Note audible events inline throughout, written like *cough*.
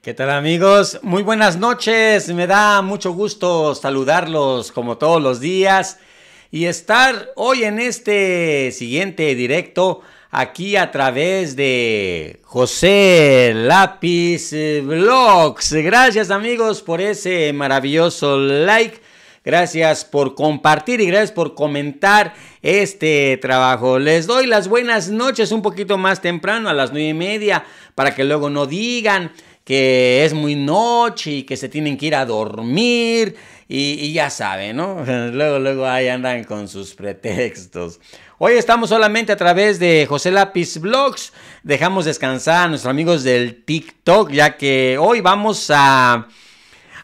¿Qué tal amigos? Muy buenas noches. Me da mucho gusto saludarlos como todos los días y estar hoy en este siguiente directo aquí a través de José Lápiz Vlogs. Gracias amigos por ese maravilloso like. Gracias por compartir y gracias por comentar este trabajo. Les doy las buenas noches un poquito más temprano, a las nueve y media, para que luego no digan que es muy noche y que se tienen que ir a dormir y, ya saben, ¿no? *laughs* Luego, luego ahí andan con sus pretextos. Hoy estamos solamente a través de José Lápiz Vlogs. Dejamos descansar a nuestros amigos del TikTok, ya que hoy vamos a,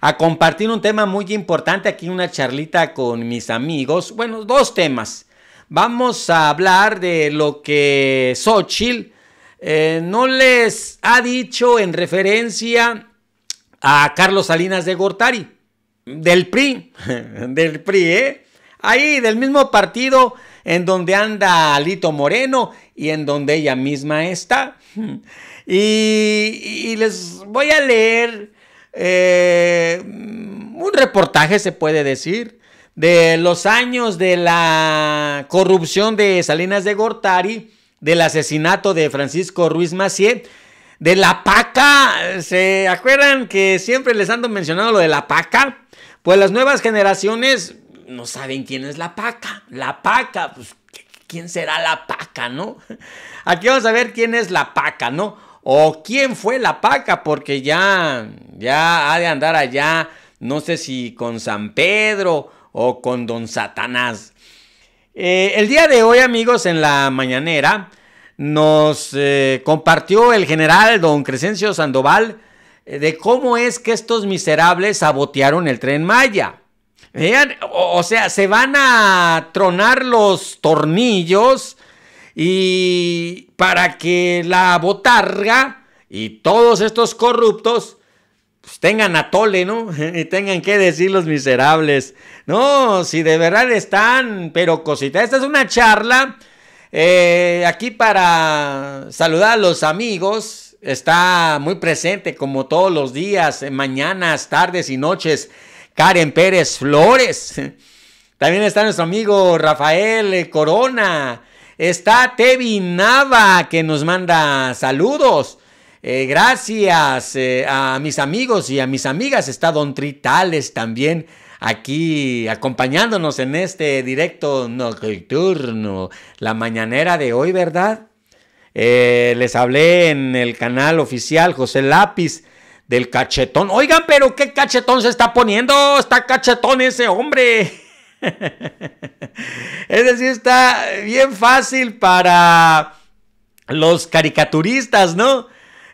a compartir un tema muy importante. Aquí una charlita con mis amigos. Bueno, dos temas. Vamos a hablar de lo que Xochitl eh, no les ha dicho en referencia a Carlos Salinas de Gortari, del PRI, *laughs* del PRI, ¿eh? Ahí, del mismo partido en donde anda Alito Moreno y en donde ella misma está. *laughs* Y, les voy a leer eh, un reportaje, se puede decir, de los años de la corrupción de Salinas de Gortari del asesinato de Francisco Ruiz Macié. De la paca, ¿se acuerdan que siempre les ando mencionando lo de la paca? Pues las nuevas generaciones no saben quién es la paca. La paca, pues, ¿quién será la paca, no? *laughs* Aquí vamos a ver quién es la paca, ¿no? O quién fue la paca, porque ya, ya ha de andar allá, no sé si con San Pedro o con Don Satanás. Eh, el día de hoy, amigos, en la mañanera nos eh, compartió el general don Crescencio Sandoval eh, de cómo es que estos miserables sabotearon el tren Maya. Vean, o, o sea, se van a tronar los tornillos y para que la botarga y todos estos corruptos pues, tengan a Tole, ¿no? *laughs* y tengan que decir los miserables. No, si de verdad están, pero cosita. Esta es una charla. Eh, aquí para saludar a los amigos. Está muy presente como todos los días, eh, mañanas, tardes y noches. Karen Pérez Flores. *laughs* También está nuestro amigo Rafael eh, Corona. Está Tevi Nava que nos manda saludos. Eh, gracias eh, a mis amigos y a mis amigas. Está Don Tritales también aquí acompañándonos en este directo nocturno. La mañanera de hoy, ¿verdad? Eh, les hablé en el canal oficial José Lápiz del cachetón. Oigan, pero qué cachetón se está poniendo. Está cachetón ese hombre. *laughs* es decir, está bien fácil para los caricaturistas, ¿no?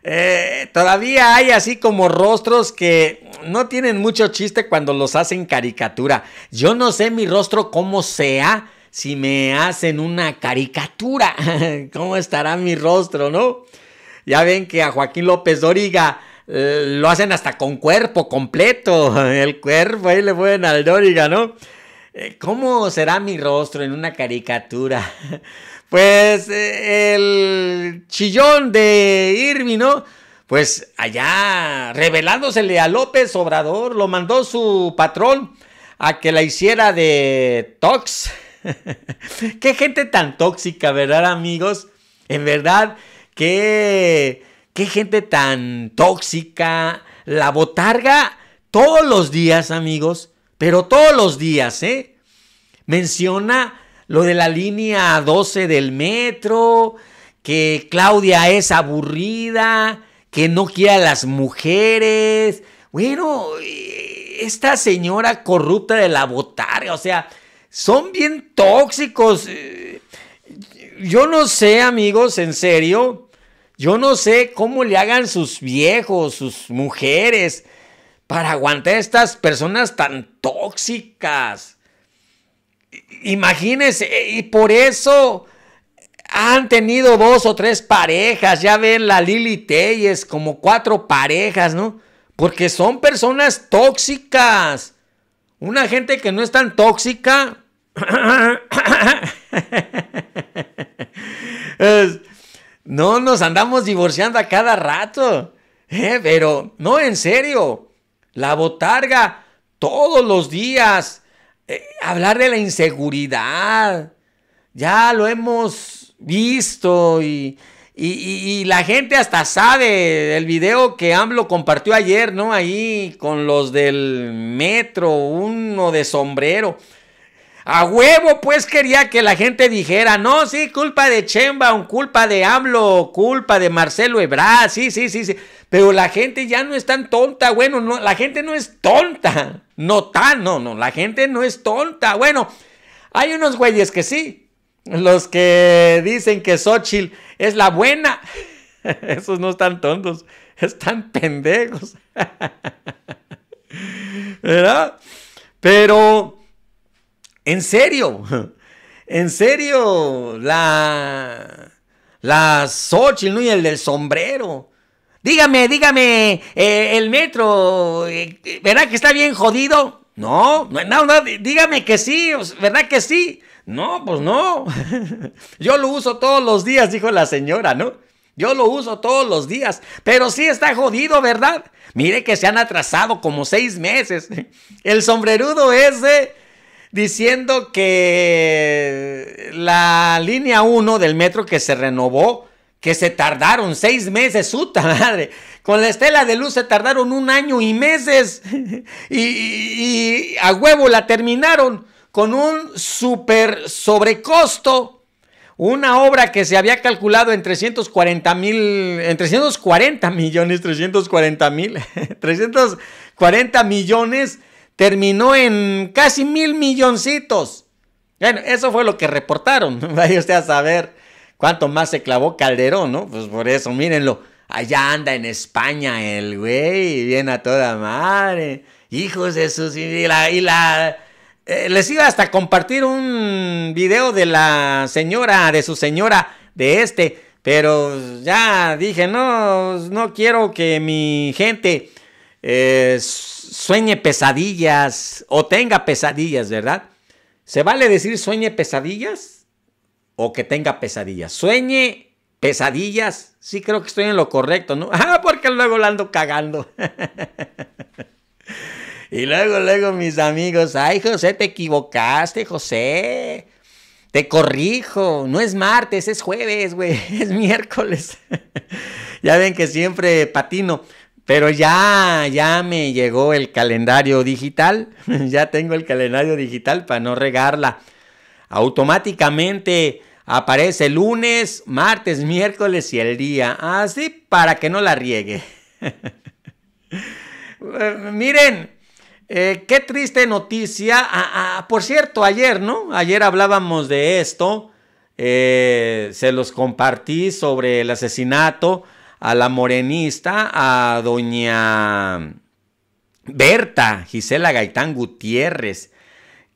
Eh, todavía hay así como rostros que no tienen mucho chiste cuando los hacen caricatura. Yo no sé mi rostro cómo sea si me hacen una caricatura. *laughs* ¿Cómo estará mi rostro, no? Ya ven que a Joaquín López Doriga eh, lo hacen hasta con cuerpo completo. *laughs* El cuerpo ahí le pueden al Doriga, ¿no? Eh, ¿Cómo será mi rostro en una caricatura? *laughs* pues eh, el chillón de Irving, ¿no? Pues allá, revelándosele a López Obrador, lo mandó su patrón a que la hiciera de tox. *laughs* qué gente tan tóxica, ¿verdad, amigos? En verdad, qué, qué gente tan tóxica. La botarga todos los días, amigos, pero todos los días, ¿eh? Menciona lo de la línea 12 del metro, que Claudia es aburrida, que no quiere a las mujeres. Bueno, eh, esta señora corrupta de la botarga, o sea, son bien tóxicos. Eh, yo no sé, amigos, en serio. Yo no sé cómo le hagan sus viejos, sus mujeres, para aguantar a estas personas tan tóxicas. Imagínense, y por eso han tenido dos o tres parejas. Ya ven la Lili Telles, como cuatro parejas, ¿no? Porque son personas tóxicas. Una gente que no es tan tóxica. *laughs* no nos andamos divorciando a cada rato. ¿eh? Pero, no, en serio. La botarga todos los días eh, hablar de la inseguridad. Ya lo hemos visto y, y, la gente hasta sabe el video que AMLO compartió ayer, ¿no? Ahí con los del metro, uno de sombrero. A huevo, pues quería que la gente dijera, no, sí, culpa de Chemba, culpa de AMLO, culpa de Marcelo Ebrard, sí, sí, sí, sí. Pero la gente ya no es tan tonta. Bueno, no, la gente no es tonta. No tan, no, no. La gente no es tonta. Bueno, hay unos güeyes que sí. Los que dicen que Xochitl es la buena. *laughs* Esos no están tontos. Están pendejos. *laughs* ¿Verdad? Pero, en serio. En serio, la, la Xochitl ¿no? y el del sombrero. Dígame, dígame, eh, el metro, eh, ¿verdad que está bien jodido? No, no, no, dígame que sí, ¿verdad que sí? No, pues no. *laughs* Yo lo uso todos los días, dijo la señora, ¿no? Yo lo uso todos los días, pero sí está jodido, ¿verdad? Mire que se han atrasado como seis meses. *laughs* El sombrerudo ese diciendo que la línea 1 del metro que se renovó que se tardaron seis meses, puta madre. Con la estela de luz se tardaron un año y meses. Y, a huevo la terminaron con un super sobrecosto. Una obra que se había calculado en 340 mil, en 340 millones, 340 mil, 340 *laughs* millones, terminó en casi mil milloncitos. Bueno, eso fue lo que reportaron, *laughs* vaya usted a saber. ¿Cuánto más se clavó Calderón, no? Pues por eso, mírenlo. Allá anda en España el güey, viene a toda madre. Hijos de sus... Y la... Y la eh, les iba hasta a compartir un video de la señora, de su señora, de este. Pero ya dije, no, no quiero que mi gente eh, sueñe pesadillas o tenga pesadillas, ¿verdad? ¿Se vale decir sueñe pesadillas? o que tenga pesadillas. Sueñe pesadillas. Sí creo que estoy en lo correcto, ¿no? *laughs* Ah, porque luego la ando cagando. *laughs* y luego, luego mis amigos, ay José, te equivocaste, José. Te corrijo, no es martes, es jueves, güey, *laughs* es miércoles. ya ven que siempre patino. Pero ya, ya me llegó el calendario digital. ya tengo el calendario digital para no regarla. Automáticamente aparece lunes, martes, miércoles y el día. Así ah, para que no la riegue. *laughs* Miren, eh, qué triste noticia. Ah, ah, por cierto, ayer, ¿no? Ayer hablábamos de esto. Eh, se los compartí sobre el asesinato a la morenista, a doña Berta Gisela Gaitán Gutiérrez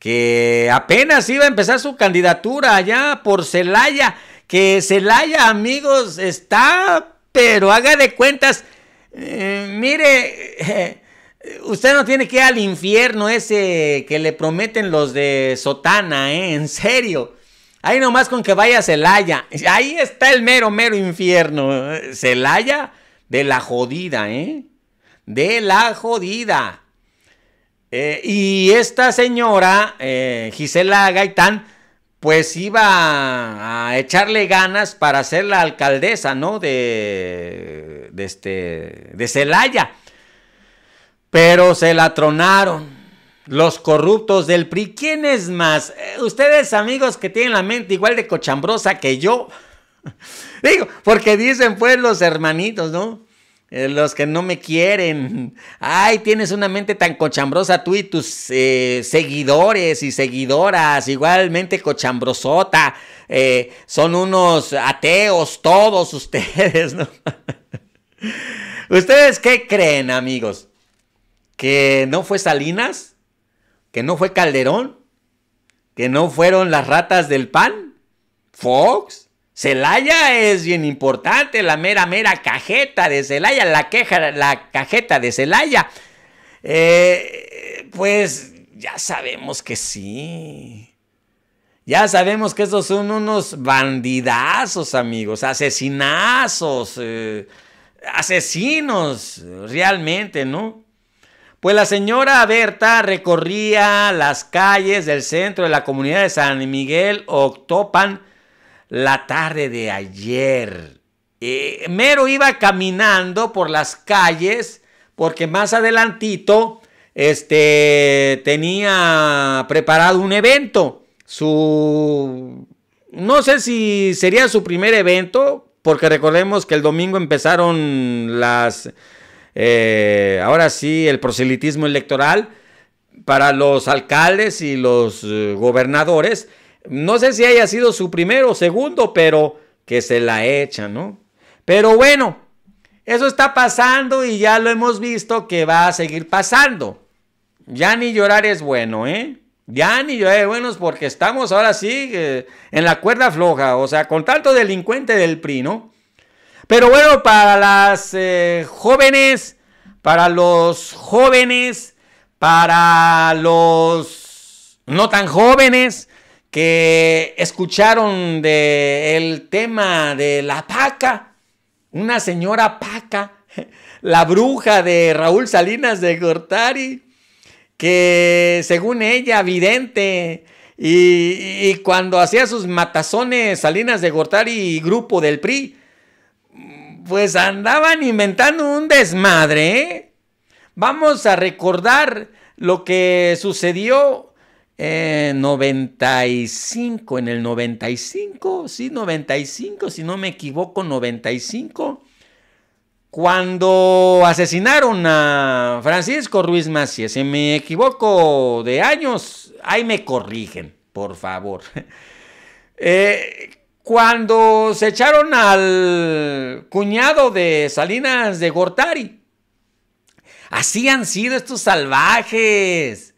que apenas iba a empezar su candidatura allá por Celaya, que Celaya, amigos, está, pero haga de cuentas, eh, mire, eh, usted no tiene que ir al infierno ese que le prometen los de Sotana, eh, en serio. Ahí nomás con que vaya Celaya. Ahí está el mero, mero infierno. Celaya de la jodida, ¿eh? De la jodida. Eh, y esta señora, eh, Gisela Gaitán, pues iba a echarle ganas para ser la alcaldesa, ¿no? De, de, este, de Celaya. Pero se la tronaron. Los corruptos del PRI. ¿Quién es más? Eh, ustedes, amigos, que tienen la mente igual de cochambrosa que yo. *laughs* Digo, porque dicen pues los hermanitos, ¿no? Eh, los que no me quieren. Ay, tienes una mente tan cochambrosa tú y tus eh, seguidores y seguidoras, igualmente cochambrosota. Eh, son unos ateos todos *laughs* ustedes, ¿no? ¿Ustedes qué creen, amigos? ¿Que no fue Salinas? ¿Que no fue Calderón? ¿Que no fueron las ratas del pan? ¿Fox? Celaya es bien importante, la mera, mera cajeta de Celaya, la queja, la cajeta de Celaya. Eh, pues ya sabemos que sí. Ya sabemos que esos son unos bandidazos, amigos, asesinazos, eh, asesinos, realmente, ¿no? Pues la señora Berta recorría las calles del centro de la comunidad de San Miguel Octopan la tarde de ayer. Eh, Mero iba caminando por las calles porque más adelantito este, tenía preparado un evento. Su, no sé si sería su primer evento, porque recordemos que el domingo empezaron las, eh, ahora sí, el proselitismo electoral para los alcaldes y los eh, gobernadores. No sé si haya sido su primero o segundo, pero que se la echan, ¿no? Pero bueno, eso está pasando y ya lo hemos visto que va a seguir pasando. Ya ni llorar es bueno, ¿eh? Ya ni llorar es bueno porque estamos ahora sí eh, en la cuerda floja, o sea, con tanto delincuente del PRI, ¿no? Pero bueno, para las eh, jóvenes, para los jóvenes, para los no tan jóvenes, que escucharon de tema de la paca, una señora paca, *laughs* la bruja de Raúl Salinas de Gortari, que según ella, vidente, y, cuando hacía sus matazones Salinas de Gortari y grupo del PRI, pues andaban inventando un desmadre. ¿eh? Vamos a recordar lo que sucedió 95, eh, en el 95, sí, 95, si no me equivoco, 95, cuando asesinaron a Francisco Ruiz Macías, si me equivoco de años, ahí me corrigen, por favor. *laughs* Eh, cuando se echaron al cuñado de Salinas de Gortari, así han sido estos salvajes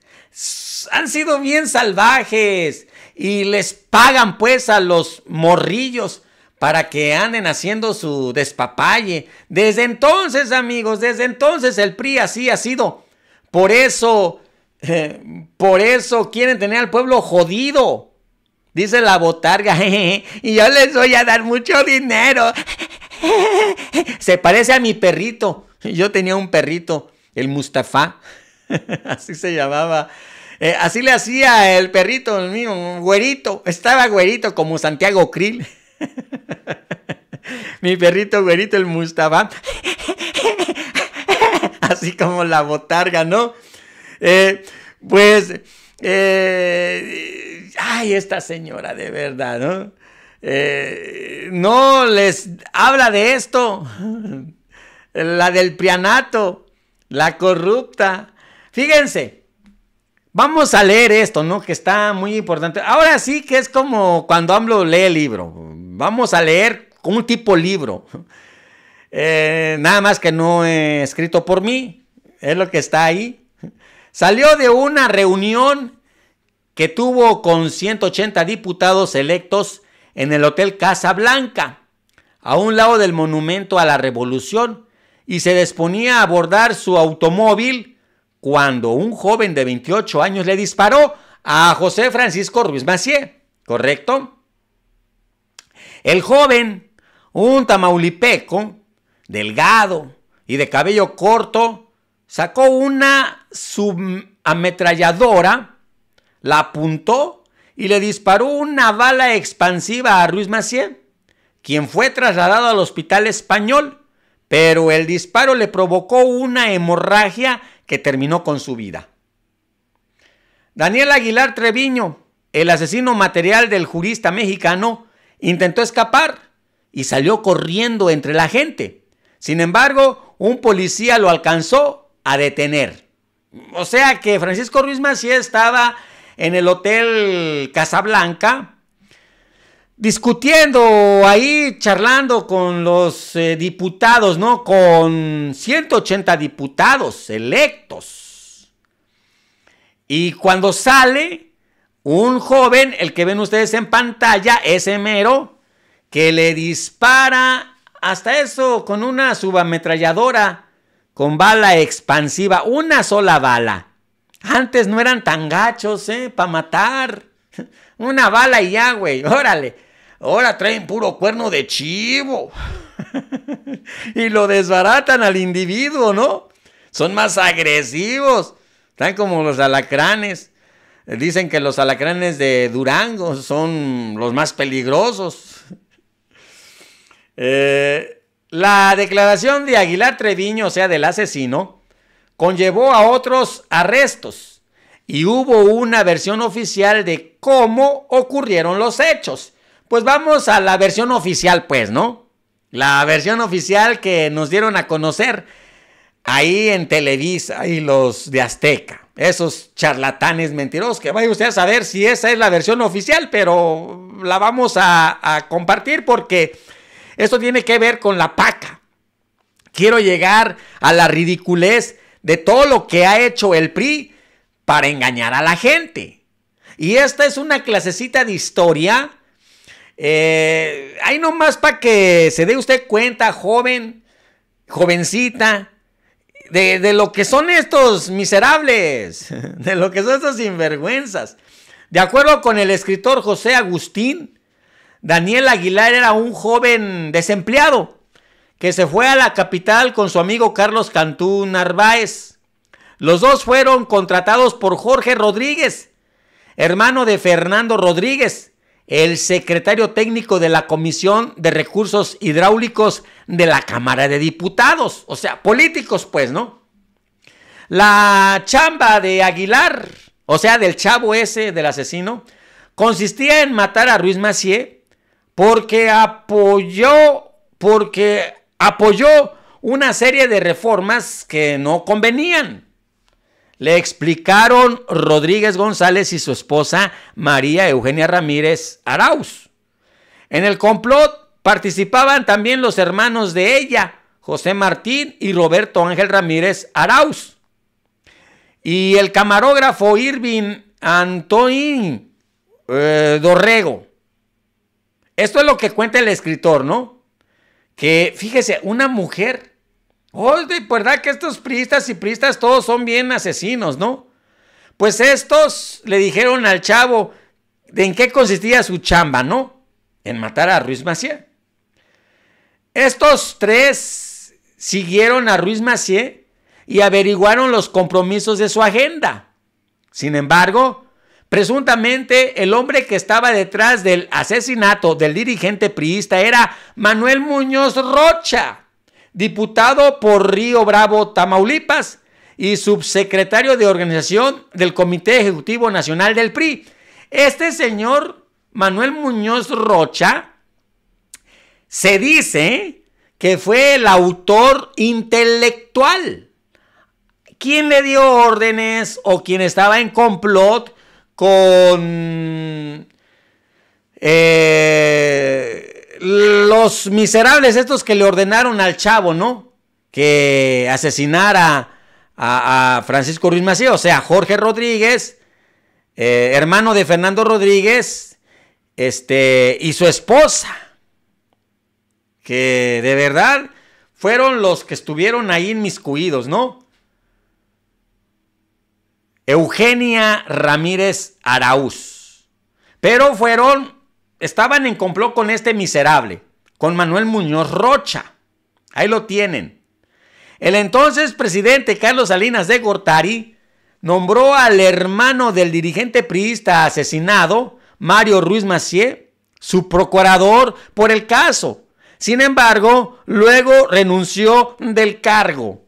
han sido bien salvajes y les pagan pues a los morrillos para que anden haciendo su despapalle. Desde entonces, amigos, desde entonces el PRI así ha sido. Por eso, eh, por eso quieren tener al pueblo jodido. Dice la botarga, *laughs* y yo les voy a dar mucho dinero. *laughs* Se parece a mi perrito. Yo tenía un perrito, el Mustafa *laughs* Así se llamaba eh, así le hacía el perrito el mío, güerito. Estaba güerito como Santiago Krill. *laughs* Mi perrito güerito, el Mustaba, *laughs* Así como la botarga, ¿no? Eh, pues, eh, ay, esta señora de verdad, ¿no? no les habla de esto. *laughs* La del prianato, la corrupta. Fíjense, Vamos a leer esto, ¿no? Que está muy importante. Ahora sí que es como cuando AMLO lee el libro. Vamos a leer un tipo libro. Eh, nada más que no he escrito por mí. Es lo que está ahí. Salió de una reunión que tuvo con 180 diputados electos en el Hotel Casa Blanca, a un lado del monumento a la revolución, y se disponía a abordar su automóvil cuando un joven de 28 años le disparó a José Francisco Ruiz Macié, ¿correcto? El joven, un tamaulipeco, delgado y de cabello corto, sacó una subametralladora, la apuntó y le disparó una bala expansiva a Ruiz Macié, quien fue trasladado al hospital español, pero el disparo le provocó una hemorragia que terminó con su vida. Daniel Aguilar Treviño, el asesino material del jurista mexicano, intentó escapar y salió corriendo entre la gente. Sin embargo, un policía lo alcanzó a detener. O sea que Francisco Ruiz Macías estaba en el Hotel Casablanca discutiendo ahí, charlando con los eh, diputados, ¿no? Con 180 diputados electos. Y cuando sale un joven, el que ven ustedes en pantalla, ese mero, que le dispara hasta eso con una subametralladora con bala expansiva, una sola bala. Antes no eran tan gachos, ¿eh? Para matar. *laughs* Una bala y ya, güey. Órale. Ahora traen puro cuerno de chivo. *laughs* y lo desbaratan al individuo, ¿no? Son más agresivos. Están como los alacranes. Dicen que los alacranes de Durango son los más peligrosos. Eh, la declaración de Aguilar Treviño, o sea, del asesino, conllevó a otros arrestos y hubo una versión oficial de cómo ocurrieron los hechos. Pues vamos a la versión oficial, pues, ¿no? La versión oficial que nos dieron a conocer ahí en Televisa y los de Azteca. Esos charlatanes mentirosos, que vaya usted a saber si esa es la versión oficial, pero la vamos a, a compartir porque esto tiene que ver con la paca. Quiero llegar a la ridiculez de todo lo que ha hecho el PRI para engañar a la gente. Y esta es una clasecita de historia eh, ahí nomás para que se dé usted cuenta, joven, jovencita, de, lo que son estos miserables, *laughs* de lo que son estas sinvergüenzas. De acuerdo con el escritor José Agustín, Daniel Aguilar era un joven desempleado que se fue a la capital con su amigo Carlos Cantú Narváez. Los dos fueron contratados por Jorge Rodríguez, hermano de Fernando Rodríguez, el secretario técnico de la Comisión de Recursos Hidráulicos de la Cámara de Diputados, o sea, políticos pues, ¿no? La chamba de Aguilar, o sea, del chavo ese, del asesino, consistía en matar a Ruiz Macié porque apoyó, porque apoyó una serie de reformas que no convenían. Le explicaron Rodríguez González y su esposa María Eugenia Ramírez Arauz. En el complot participaban también los hermanos de ella, José Martín y Roberto Ángel Ramírez Arauz. Y el camarógrafo Irving Antoin eh, Dorrego. Esto es lo que cuenta el escritor, ¿no? Que fíjese, una mujer Oh, verdad que estos priistas y priistas todos son bien asesinos, ¿no? Pues estos le dijeron al chavo de en qué consistía su chamba, ¿no? En matar a Ruiz Macié. Estos tres siguieron a Ruiz Macié y averiguaron los compromisos de su agenda. Sin embargo, Presuntamente, el hombre que estaba detrás del asesinato del dirigente priista era Manuel Muñoz Rocha, diputado por Río Bravo, Tamaulipas, y subsecretario de organización del Comité Ejecutivo Nacional del PRI. Este señor Manuel Muñoz Rocha se dice que fue el autor intelectual. ¿Quién le dio órdenes o quien estaba en complot con... Eh, los miserables estos que le ordenaron al chavo, ¿no? Que asesinara a, Francisco Ruiz Macías, o sea, Jorge Rodríguez, eh, hermano de Fernando Rodríguez, este, y su esposa, que de verdad fueron los que estuvieron ahí inmiscuidos, ¿no? Eugenia Ramírez Araúz. Pero fueron estaban en complot con este miserable, con Manuel Muñoz Rocha. Ahí lo tienen. El entonces presidente Carlos Salinas de Gortari nombró al hermano del dirigente priista asesinado, Mario Ruiz Macié, su procurador por el caso. Sin embargo, luego renunció del cargo.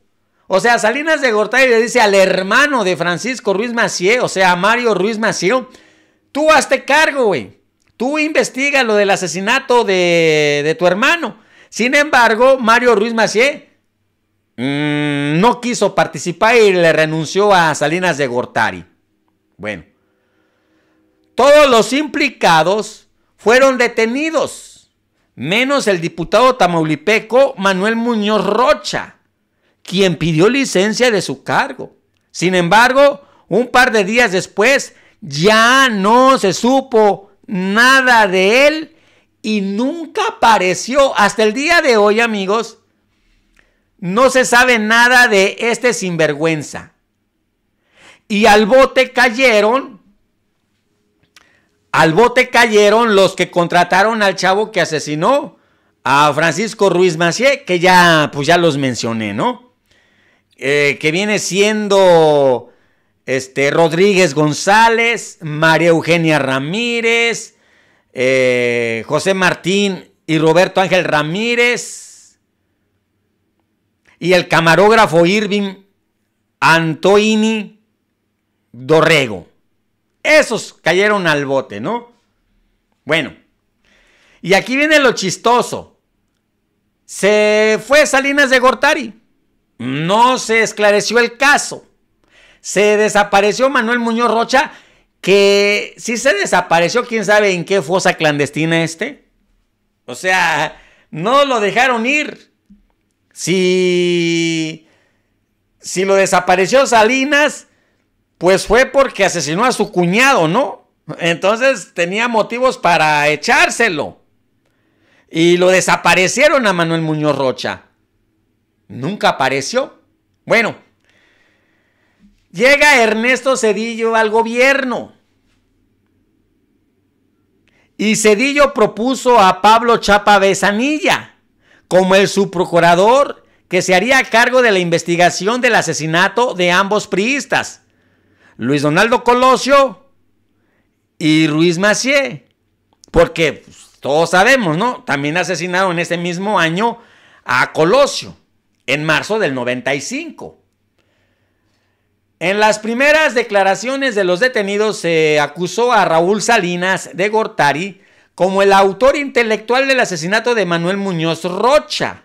O sea, Salinas de Gortari le dice al hermano de Francisco Ruiz Macié, o sea, Mario Ruiz Macié, tú hazte cargo, güey. Tú investigas lo del asesinato de, de tu hermano. Sin embargo, Mario Ruiz Macié mm, no quiso participar y le renunció a Salinas de Gortari. Bueno, todos los implicados fueron detenidos, menos el diputado tamaulipeco Manuel Muñoz Rocha, quien pidió licencia de su cargo. Sin embargo, un par de días después ya no se supo nada de él y nunca apareció. Hasta el día de hoy, amigos, no se sabe nada de este sinvergüenza. Y al bote cayeron, al bote cayeron los que contrataron al chavo que asesinó a Francisco Ruiz Macié, que ya, pues ya los mencioné, ¿no? Eh, que viene siendo este, Rodríguez González, María Eugenia Ramírez, eh, José Martín y Roberto Ángel Ramírez, y el camarógrafo Irving Antoini Dorrego. Esos cayeron al bote, ¿no? Bueno, y aquí viene lo chistoso. Se fue Salinas de Gortari. No se esclareció el caso. Se desapareció Manuel Muñoz Rocha, que si se desapareció, quién sabe en qué fosa clandestina este. O sea, no lo dejaron ir. Si, si lo desapareció Salinas, pues fue porque asesinó a su cuñado, ¿no? Entonces tenía motivos para echárselo. Y lo desaparecieron a Manuel Muñoz Rocha. Nunca apareció. Bueno, Llega Ernesto Cedillo al gobierno. Y Cedillo propuso a Pablo Chapa Besanilla como el subprocurador que se haría cargo de la investigación del asesinato de ambos priistas, Luis Donaldo Colosio y Ruiz Macié. Porque pues, todos sabemos, ¿no? También asesinaron en ese mismo año a Colosio, en marzo del 95. En las primeras declaraciones de los detenidos se acusó a Raúl Salinas de Gortari como el autor intelectual del asesinato de Manuel Muñoz Rocha,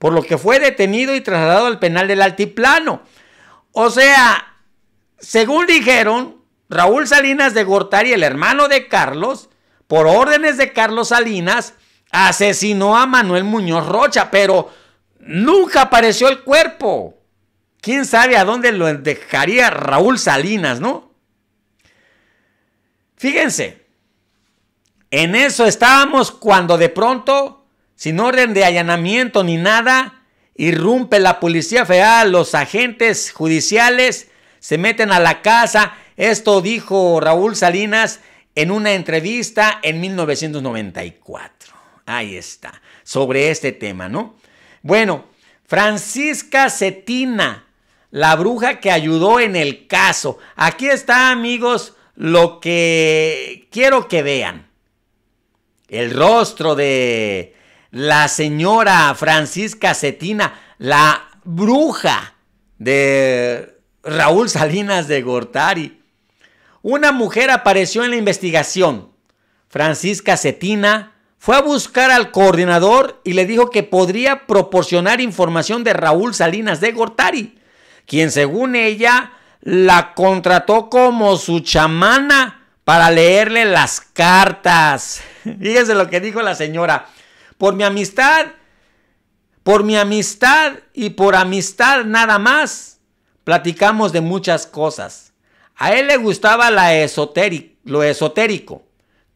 por lo que fue detenido y trasladado al penal del Altiplano. O sea, según dijeron, Raúl Salinas de Gortari, el hermano de Carlos, por órdenes de Carlos Salinas, asesinó a Manuel Muñoz Rocha, pero nunca apareció el cuerpo. ¿Quién sabe a dónde lo dejaría Raúl Salinas, no? Fíjense, en eso estábamos cuando de pronto, sin orden de allanamiento ni nada, irrumpe la Policía Federal, los agentes judiciales se meten a la casa. Esto dijo Raúl Salinas en una entrevista en 1994. Ahí está, sobre este tema, ¿no? Bueno, Francisca Cetina, la bruja que ayudó en el caso. Aquí está, amigos, lo que quiero que vean. El rostro de la señora Francisca Cetina, la bruja de Raúl Salinas de Gortari. Una mujer apareció en la investigación. Francisca Cetina fue a buscar al coordinador y le dijo que podría proporcionar información de Raúl Salinas de Gortari quien según ella la contrató como su chamana para leerle las cartas. *laughs* Fíjense lo que dijo la señora. Por mi amistad, por mi amistad y por amistad nada más, platicamos de muchas cosas. A él le gustaba la lo esotérico.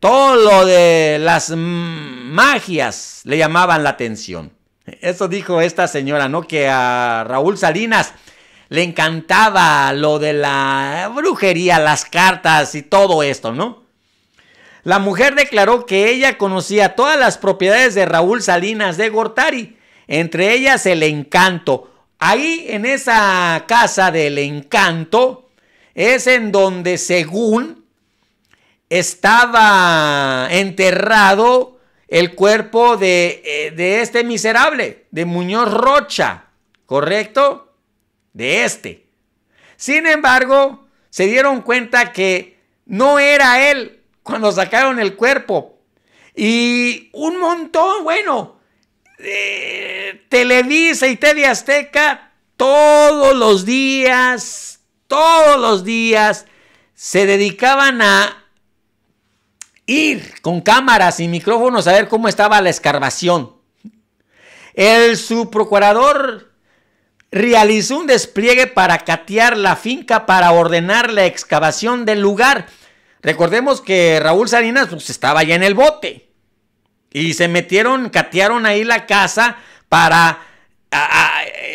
Todo lo de las magias le llamaban la atención. *laughs* Eso dijo esta señora, ¿no? Que a Raúl Salinas le encantaba lo de la brujería, las cartas y todo esto, ¿no? La mujer declaró que ella conocía todas las propiedades de Raúl Salinas de Gortari, entre ellas el encanto. Ahí en esa casa del encanto es en donde según estaba enterrado el cuerpo de, eh, de este miserable, de Muñoz Rocha, ¿correcto? de este. Sin embargo, se dieron cuenta que no era él cuando sacaron el cuerpo. Y un montón, bueno, eh, Televisa y TV Azteca todos los días, todos los días se dedicaban a ir con cámaras y micrófonos a ver cómo estaba la escarbación. El subprocurador realizó un despliegue para catear la finca, para ordenar la excavación del lugar. Recordemos que Raúl Salinas pues, estaba ya en el bote y se metieron, catearon ahí la casa para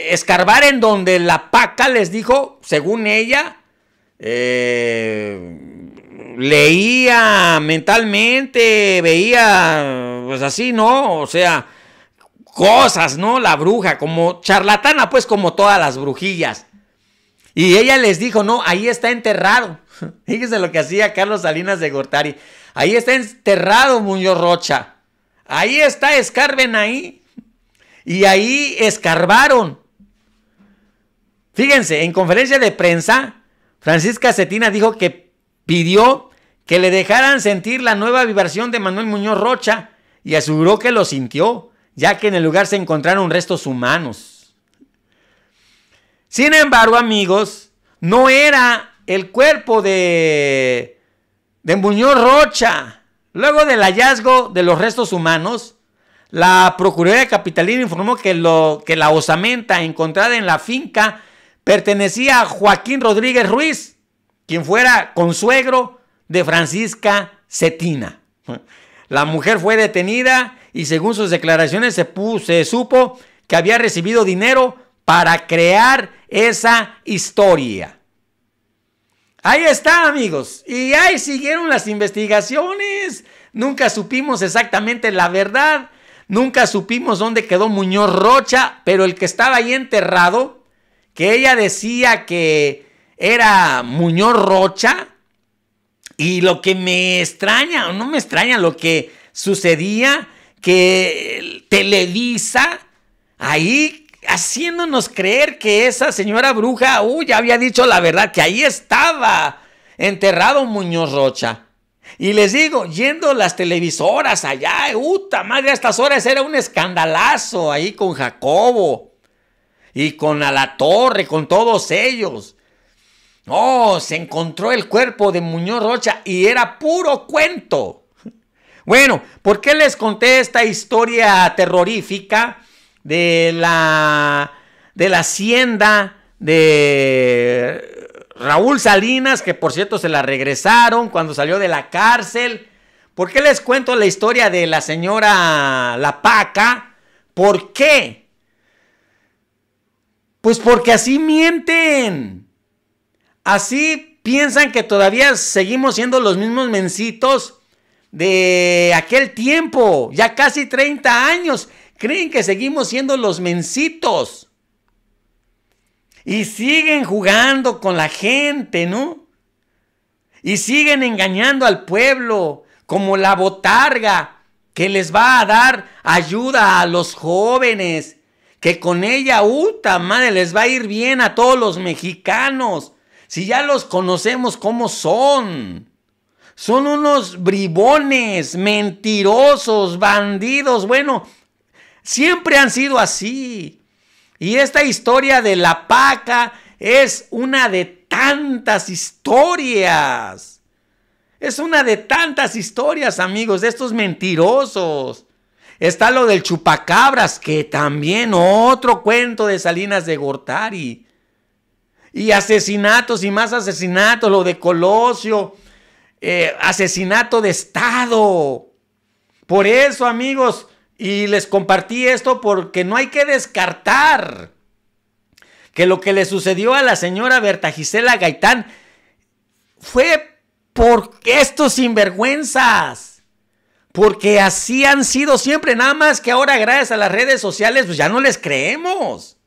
escarbar en donde la paca les dijo, según ella, eh, leía mentalmente, veía, pues así, ¿no? O sea, cosas, ¿no? La bruja, como charlatana, pues como todas las brujillas. Y ella les dijo, no, ahí está enterrado. *laughs* Fíjense lo que hacía Carlos Salinas de Gortari. Ahí está enterrado Muñoz Rocha. Ahí está, escarben ahí. Y ahí escarbaron. Fíjense, en conferencia de prensa, Francisca Cetina dijo que pidió que le dejaran sentir la nueva vibración de Manuel Muñoz Rocha y aseguró que lo sintió ya que en el lugar se encontraron restos humanos. Sin embargo, amigos, no era el cuerpo de, de Muñoz Rocha. Luego del hallazgo de los restos humanos, la Procuraduría Capitalina informó que, lo, que la osamenta encontrada en la finca pertenecía a Joaquín Rodríguez Ruiz, quien fuera consuegro de Francisca Cetina. *laughs* La mujer fue detenida y según sus declaraciones se, supo que había recibido dinero para crear esa historia. Ahí está, amigos. Y ahí siguieron las investigaciones. Nunca supimos exactamente la verdad. Nunca supimos dónde quedó Muñoz Rocha, pero el que estaba ahí enterrado, que ella decía que era Muñoz Rocha. Y lo que me extraña, o no me extraña, lo que sucedía que Televisa ahí haciéndonos creer que esa señora bruja, uy, uh, ya había dicho la verdad, que ahí estaba enterrado Muñoz Rocha. Y les digo, yendo las televisoras allá, uta madre, a estas horas era un escandalazo ahí con Jacobo y con a la torre, con todos ellos. Oh, se encontró el cuerpo de Muñoz Rocha y era puro cuento. Bueno, ¿por qué les conté esta historia terrorífica de la, de la hacienda de Raúl Salinas, que por cierto se la regresaron cuando salió de la cárcel? ¿Por qué les cuento la historia de la señora La Paca? ¿Por qué? Pues porque así mienten. Así piensan que todavía seguimos siendo los mismos mencitos de aquel tiempo, ya casi 30 años, creen que seguimos siendo los mencitos. Y siguen jugando con la gente, ¿no? Y siguen engañando al pueblo como la botarga que les va a dar ayuda a los jóvenes, que con ella, uta madre, les va a ir bien a todos los mexicanos, si ya los conocemos como son son unos bribones, mentirosos, bandidos. Bueno, siempre han sido así. Y esta historia de la paca es una de tantas historias. Es una de tantas historias, amigos, de estos mentirosos. Está lo del chupacabras, que también otro cuento de Salinas de Gortari. Y asesinatos y más asesinatos, lo de Colosio, eh, asesinato de Estado. Por eso, amigos, y les compartí esto porque no hay que descartar que lo que le sucedió a la señora Berta Gisela Gaitán fue por estos sinvergüenzas. Porque así han sido siempre, nada más que ahora gracias a las redes sociales pues ya no les creemos.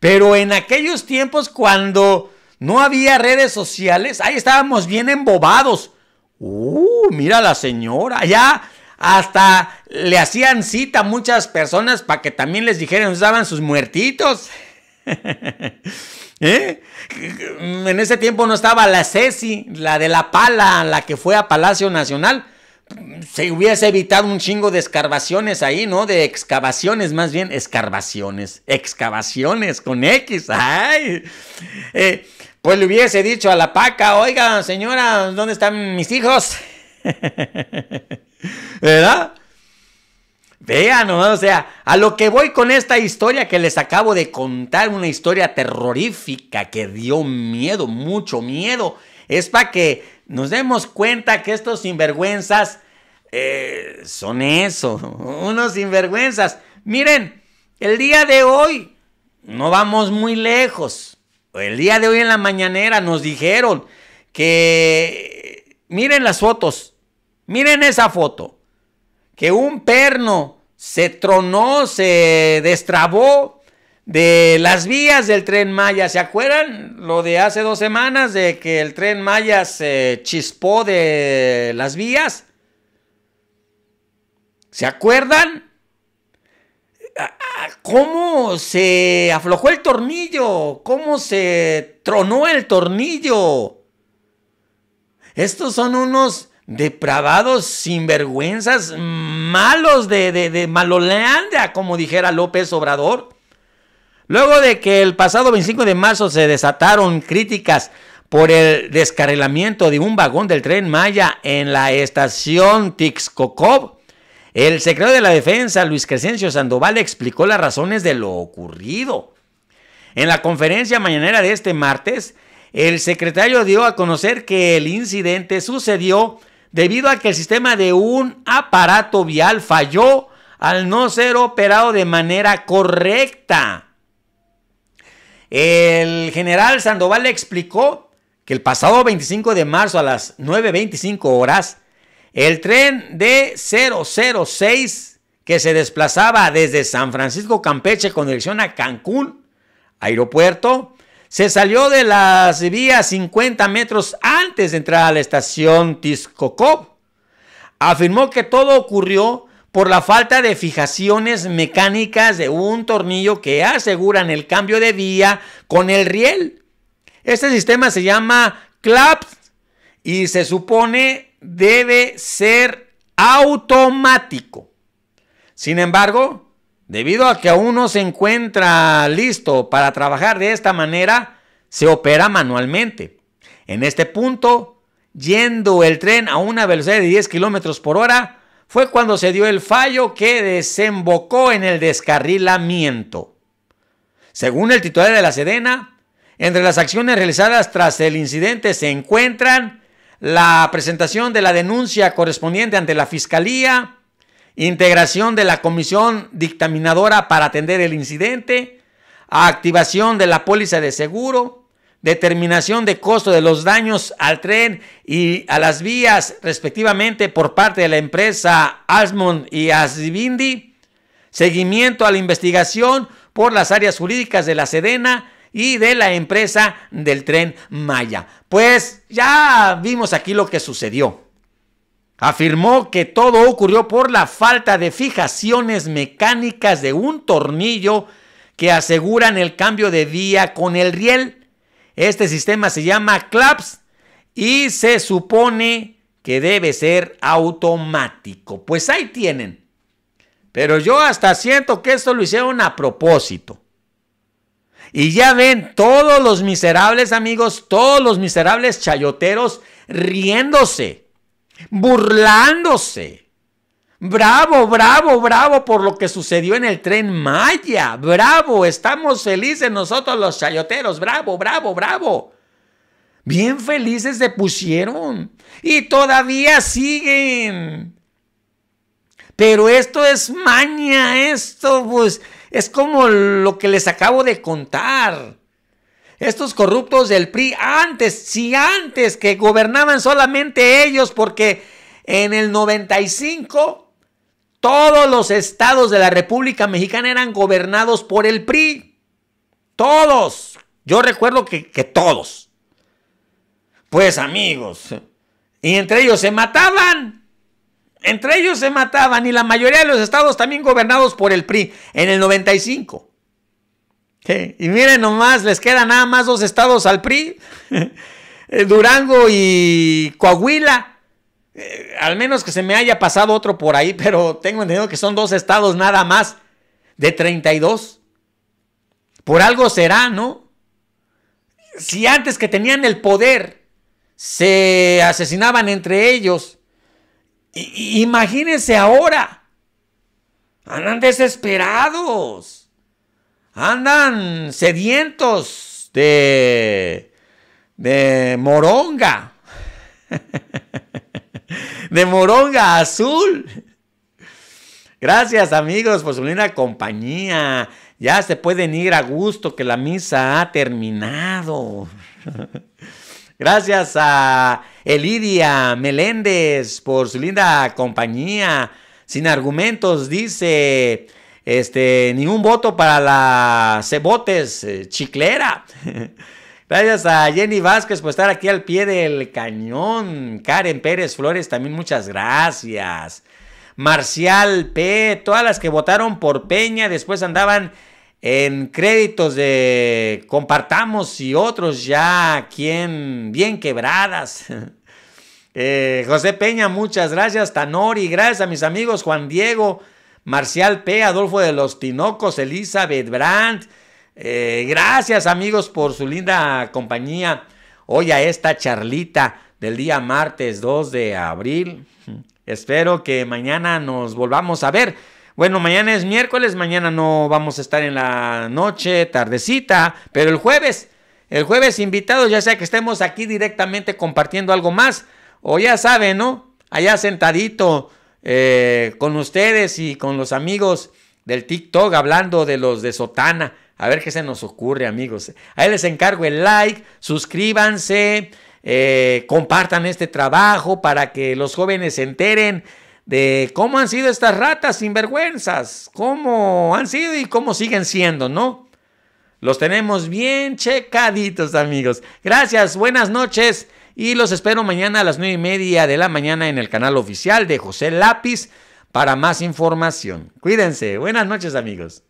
Pero en aquellos tiempos cuando no había redes sociales. Ahí estábamos bien embobados. Uh, mira la señora. Ya hasta le hacían cita a muchas personas para que también les dijeran, usaban sus muertitos. *laughs* ¿Eh? En ese tiempo no estaba la Ceci, la de la pala, la que fue a Palacio Nacional. Se hubiese evitado un chingo de escarbaciones ahí, ¿no? De excavaciones, más bien, escarbaciones, excavaciones con X. ¡Ay! Eh, pues le hubiese dicho a la paca, oiga, señora, ¿dónde están mis hijos? *laughs* ¿Verdad? Vean, o sea, a lo que voy con esta historia que les acabo de contar, una historia terrorífica que dio miedo, mucho miedo, es para que nos demos cuenta que estos sinvergüenzas eh, son eso, *laughs* unos sinvergüenzas. Miren, el día de hoy no vamos muy lejos. El día de hoy en la mañanera nos dijeron que miren las fotos, miren esa foto, que un perno se tronó, se destrabó de las vías del tren Maya. ¿Se acuerdan lo de hace dos semanas de que el tren Maya se chispó de las vías? ¿Se acuerdan? cómo se aflojó el tornillo, cómo se tronó el tornillo. Estos son unos depravados, sinvergüenzas, malos de, de, como dijera López Obrador. Luego de que el pasado 25 de marzo se desataron críticas por el descarrilamiento de un vagón del tren Maya en la estación Tixcocob, el secretario de la Defensa, Luis Crescencio Sandoval, explicó las razones de lo ocurrido. En la conferencia mañanera de este martes, el secretario dio a conocer que el incidente sucedió debido a que el sistema de un aparato vial falló al no ser operado de manera correcta. El general Sandoval explicó que el pasado 25 de marzo a las 9.25 horas, el tren de 006 que se desplazaba desde San Francisco Campeche con dirección a Cancún, aeropuerto, se salió de las vías 50 metros antes de entrar a la estación Tiscocop. Afirmó que todo ocurrió por la falta de fijaciones mecánicas de un tornillo que aseguran el cambio de vía con el riel. Este sistema se llama CLAPS y se supone debe ser automático. Sin embargo, debido a que aún no se encuentra listo para trabajar de esta manera, se opera manualmente. En este punto, yendo el tren a una velocidad de 10 kilómetros por hora, fue cuando se dio el fallo que desembocó en el descarrilamiento. Según el titular de la Sedena, entre las acciones realizadas tras el incidente se encuentran la presentación de la denuncia correspondiente ante la Fiscalía, integración de la comisión dictaminadora para atender el incidente, activación de la póliza de seguro, determinación de costo de los daños al tren y a las vías respectivamente por parte de la empresa Asmond y Asbindi, seguimiento a la investigación por las áreas jurídicas de la Sedena y de la empresa del tren Maya. Pues ya vimos aquí lo que sucedió. Afirmó que todo ocurrió por la falta de fijaciones mecánicas de un tornillo que aseguran el cambio de vía con el riel. Este sistema se llama CLAPS y se supone que debe ser automático. Pues ahí tienen. Pero yo hasta siento que esto lo hicieron a propósito. Y ya ven, todos los miserables amigos, todos los miserables chayoteros riéndose, burlándose. Bravo, bravo, bravo por lo que sucedió en el tren Maya. Bravo, estamos felices nosotros los chayoteros. Bravo, bravo, bravo. Bien felices se pusieron. Y todavía siguen. Pero esto es maña, esto pues es como lo que les acabo de contar. Estos corruptos del PRI antes, si antes que gobernaban solamente ellos porque en el 95 todos los estados de la República Mexicana eran gobernados por el PRI. Todos. Yo recuerdo que, que todos. Pues amigos. Y entre ellos se mataban. Entre ellos se mataban y la mayoría de los estados también gobernados por el PRI en el 95. Y miren nomás, les quedan nada más dos estados al PRI, *laughs* eh, Durango y Coahuila. Eh, al menos que se me haya pasado otro por ahí, pero tengo entendido que son dos estados nada más de 32. Por algo será, ¿no? Si antes que tenían el poder se asesinaban entre ellos imagínense ahora. Andan desesperados. Andan sedientos de, de moronga. *laughs* de moronga azul. Gracias amigos por su linda compañía. Ya se pueden ir a gusto que la misa ha terminado. *laughs* Gracias a Elidia Meléndez por su linda compañía. Sin argumentos, dice. Este, ni un voto para la Cebotes eh, Chiclera. *laughs* Gracias a Jenny Vázquez por estar aquí al pie del cañón. Karen Pérez Flores, también muchas gracias. Marcial P, todas las que votaron por Peña, después andaban en créditos de compartamos y otros ya bien quebradas. *laughs* Eh, José Peña, muchas gracias. Tanori, gracias a mis amigos Juan Diego, Marcial P., Adolfo de los Tinocos, Elizabeth Brandt. Eh, gracias amigos por su linda compañía. Hoy a esta charlita del día martes 2 de abril. Espero que mañana nos volvamos a ver. Bueno, mañana es miércoles, mañana no vamos a estar en la noche, tardecita, pero el jueves, el jueves invitados, ya sea que estemos aquí directamente compartiendo algo más, o ya saben, ¿no? Allá sentadito eh, con ustedes y con los amigos del TikTok hablando de los de Sotana. A ver qué se nos ocurre, amigos. Ahí les encargo el like, suscríbanse, eh, compartan este trabajo para que los jóvenes se enteren de cómo han sido estas ratas sinvergüenzas, cómo han sido y cómo siguen siendo, ¿no? Los tenemos bien checaditos, amigos. Gracias, buenas noches y los espero mañana a las nueve y media de la mañana en el canal oficial de José Lápiz para más información. Cuídense, buenas noches, amigos.